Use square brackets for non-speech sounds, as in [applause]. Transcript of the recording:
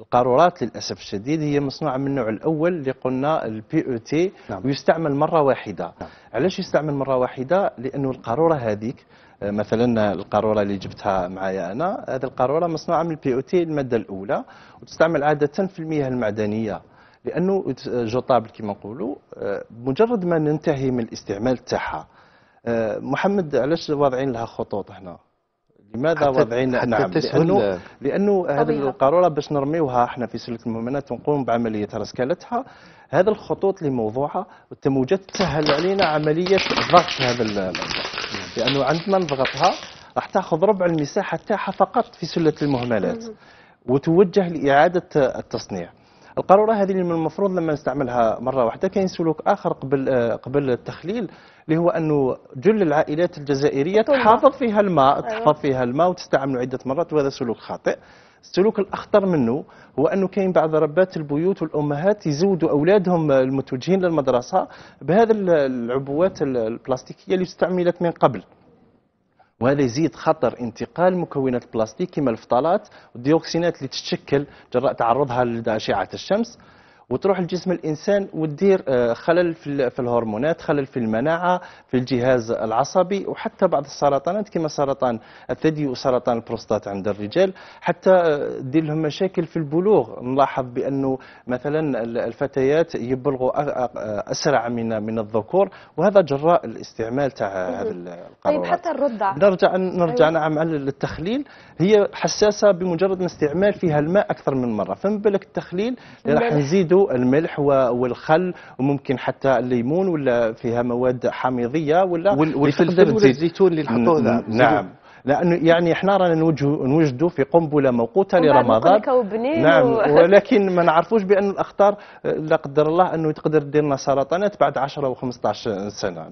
القارورات للاسف الشديد هي مصنوعه من النوع الاول اللي قلنا البي او تي نعم. ويستعمل مره واحده نعم. علاش يستعمل مره واحده لانه القاروره هذيك آه، مثلا القاروره اللي جبتها معايا انا هذه القاروره مصنوعه من البي او تي الماده الاولى وتستعمل عاده في المياه المعدنيه لانه آه، جوطابل كما نقولوا آه، مجرد ما ننتهي من الاستعمال تاعها محمد علاش واضعين لها خطوط هنا لماذا وضعين نعم لانه لانه هذه القاروره باش نرميوها احنا في سلك المؤمنات ونقوم بعمليه رسكالتها هذا الخطوط اللي موضوعه والتموجات تسهل علينا عمليه ضغط هذا لانه عندما نضغطها راح تاخذ ربع المساحه تاعها فقط في سله المهملات وتوجه لاعاده التصنيع القاروره هذه اللي من المفروض لما نستعملها مره واحده كاين سلوك اخر قبل آه، قبل التخليل اللي هو انه جل العائلات الجزائريه أيوة. تحافظ فيها الماء تحفظ فيها الماء وتستعمله عده مرات وهذا سلوك خاطئ السلوك الاخطر منه هو انه كاين بعض ربات البيوت والامهات يزودوا اولادهم آه، المتوجهين للمدرسه بهذه العبوات البلاستيكيه اللي استعملت من قبل وهذا يزيد خطر انتقال مكونات البلاستيك كما الفطالات والديوكسينات اللي تتشكل جراء تعرضها لأشعة الشمس وتروح لجسم الانسان وتدير آه، خلل في الهرمونات خلل في المناعه في الجهاز العصبي وحتى بعض السرطانات كما سرطان الثدي وسرطان البروستات عند الرجال حتى آه، دير لهم مشاكل في البلوغ نلاحظ بانه مثلا الفتيات يبلغوا آه، اسرع من من الذكور وهذا جراء الاستعمال تاع هذا طيب، القرارات طيب حتى الرضع نرجع أيوة. نرجع أيوة. نعم على التخليل هي حساسه بمجرد ما استعمال فيها الماء اكثر من مره فمن بالك التخليل اللي راح نزيدوا الملح والخل وممكن حتى الليمون ولا فيها مواد حامضيه ولا والفلفل الزيتون اللي نحطوه ذا نعم. لانه يعني احنا رانا نوجدوا في قنبله موقوته لرمضان نعم [laughs] ولكن ما نعرفوش بان الاخطار لا قدر الله انه تقدر دير لنا سرطانات بعد 10 و15 سنه